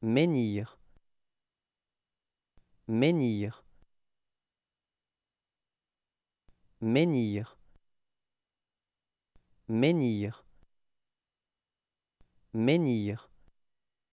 Menhir. Menhir. Menhir. Menhir. Menhir.